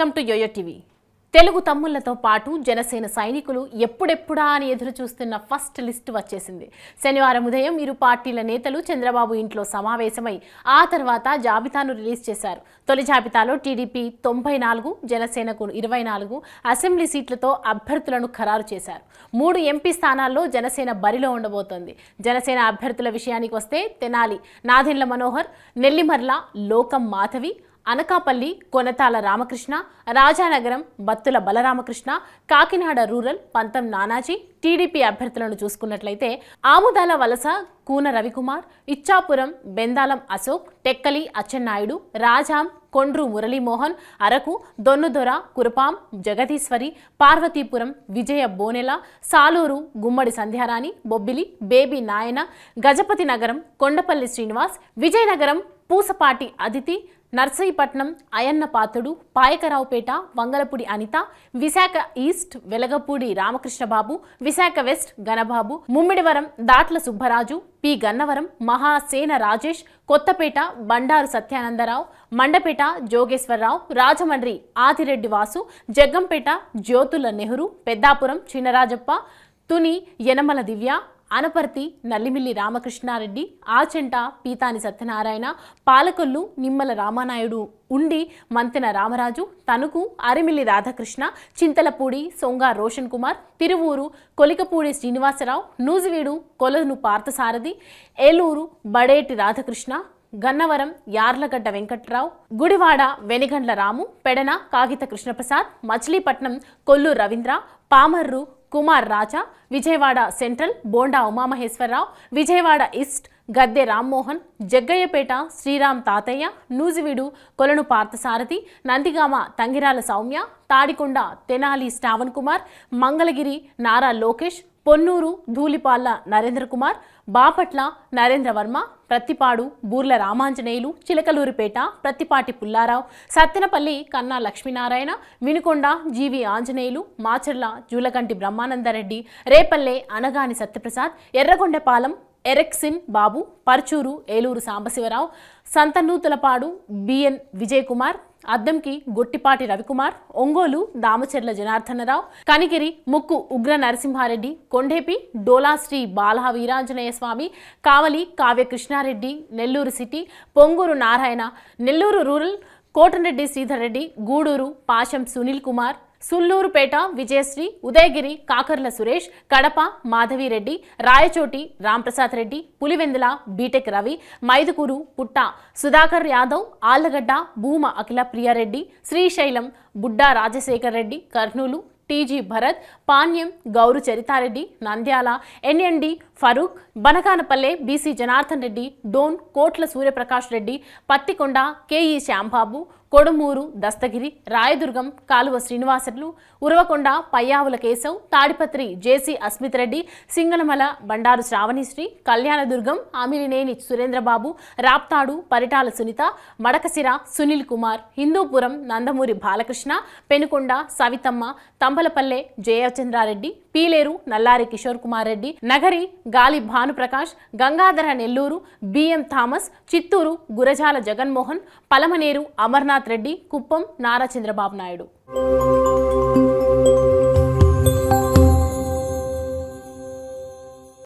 welcome to YoYo TV Telugu తమ్ముళ్లతో పాటు జనసేన సైనికులు ఎప్పుడెప్పుడా అని ఎదురు చూస్తున్న ఫస్ట్ లిస్ట్ వచ్చేసింది శనివారం ఉదయం ఇరు పార్టీల నేతలు చంద్రబాబు ఇంట్లో సమావేశమై ఆ తర్వాత జాబితాను రిలీజ్ చేశారు తొలి జాబితాలో టీడీపీ తొంభై నాలుగు జనసేనకు ఇరవై నాలుగు అసెంబ్లీ సీట్లతో అభ్యర్థులను ఖరారు చేశారు మూడు ఎంపీ స్థానాల్లో జనసేన బరిలో ఉండబోతోంది జనసేన అభ్యర్థుల విషయానికి వస్తే తెనాలి నాదెండ్ల మనోహర్ నెల్లిమర్ల లోకం మాధవి అనకాపల్లి కొనతాల రామకృష్ణ రాజానగరం బత్తుల బలరామకృష్ణ కాకినాడ రూరల్ పంతం నానాజీ టీడీపీ అభ్యర్థులను చూసుకున్నట్లయితే Amudala Valasa Koona Ravikumar Ichchapuram Bendalam Ashok Tekkali Atchannaidu Rajam Kondru Muralimohan Araku Donnudora Kurupam Jagadeeswari Parvathipuram Vijaya Bonela Saluru Gummadi Sandhyarani Bobbili Baby Nayana Gajapathi Nagaram Kondapalli Srinivas Vizianagaram Pusapati Aditi Ayyanna Ayyannapatrudu Payakaraopeta Vangalapudi Anitha Visakha east Velagapudi Ramakrishnababu Visakha west Ganababu Mummidivaram Datla Subbaraju P Gannavaram Mahasena Rajesh Kothapeta Bandaru Satyanandarao Mandapeta Jogeswararao Rajahmundry Adireddy Vasu Jaggampeta Jyothula Nehru Peddapuram Chinarajappa Tuni Yanamala Divya Anaparthi Nallimilli Ramakrishnareddy Achanta Pithani Satyanarayana Palakollu Nimmala Ramanaidu Undi Mantena Ramaraju Tanuku Arimilli Radhakrishna Chintalapudi సొంగ రోషన్ కుమార్ తిరువూరు కొలికపూడి శ్రీనివాసరావు నూజివీడు కొలను పార్థసారథి ఏలూరు బడేటి రాధాకృష్ణ గన్నవరం యార్లగడ్డ వెంకట్రావు గుడివాడ వెనిగండ్ల రాము పెడన కాగిత కృష్ణప్రసాద్ మచిలీపట్నం కొల్లు రవీంద్ర పామర్రు కుమార్ రాజా విజయవాడ సెంట్రల్ బోండా ఉమామహేశ్వరరావు విజయవాడ ఈస్ట్ గద్దె రామ్మోహన్ జగ్గయ్యపేట శ్రీరామ్ తాతయ్య నూజివీడు కొలను Parthasarathi Nandigama Tangirala Soumya Tadikonda Tenali Shravan Kumar Mangalagiri Nara Lokesh Ponnuru ధూలిపాల్ల Narendra Kumar Bapatla Narendra Varma Prathipadu Burla Ramanjaneyulu Chilakaluripet Prathipati Pullarao Sattenapalli Kanna Lakshminarayana Vinukonda G V Anjaneyulu Macherla Julakanti Brahmanandareddy Repalle Anagani Satyaprasad Yerragondapalem Erixion Babu Parchur Eluri Sambasivarao Santhanuthalapadu B N Vijayakumar Addanki Gottipati Ravikumar Ongole Damacharla Janardhanarao Kanigiri Mukku Ugra Narasimhareddy Kondapi Dolashri Sri Veeranjaneya Swamy Kavali Kavya Krishnareddy Nellore city Ponguru Narayana Nellore rural Kotareddy Sridhar Reddy Gudur Pasam Sunil Kumar Sullurpeta Vijayasri Udayagiri Kakarla Suresh Kadapa Madhavireddy Rayachoti Ramprasad Reddy Pulivendula BTech Ravi Mydukur Putta Sudhakar Yadav Allagadda Bhuma Akhila Priyareddy Srisailam Budda Rajasekhar Reddy Kurnool TG Bharath Panyam Gowru Charitareddy Nandyal N N D Farooq Banaganapalle BC Janardhan Reddy Dhone Kotla Suryaprakash Reddy Pattikonda KE Shyambabu Kodumur Dastagiri Rayadurgam Kalava Srinivasulu Uravakonda Payyavula Keshav Tadipatri జేసీ అస్మిత్ రెడ్డి సింగనమల బండారు శ్రావణిశ్రీ కళ్యాణదుర్గం అమిరినేని సురేంద్రబాబు రాప్తాడు పరిటాల సునీత మడకసిర సునీల్ కుమార్ హిందూపురం నందమూరి బాలకృష్ణ పెనుకొండ సవితమ్మ తంబలపల్లె జయచంద్రారెడ్డి పీలేరు నల్లారి కిషోర్ కుమార్ రెడ్డి నగరి గాలి భానుప్రకాష్ గంగాధర నెల్లూరు బిఎం థామస్ చిత్తూరు గురజాల జగన్మోహన్ పలమనేరు అమర్నాథ్ రెడ్డి కుప్పం నారా చంద్రబాబు నాయుడు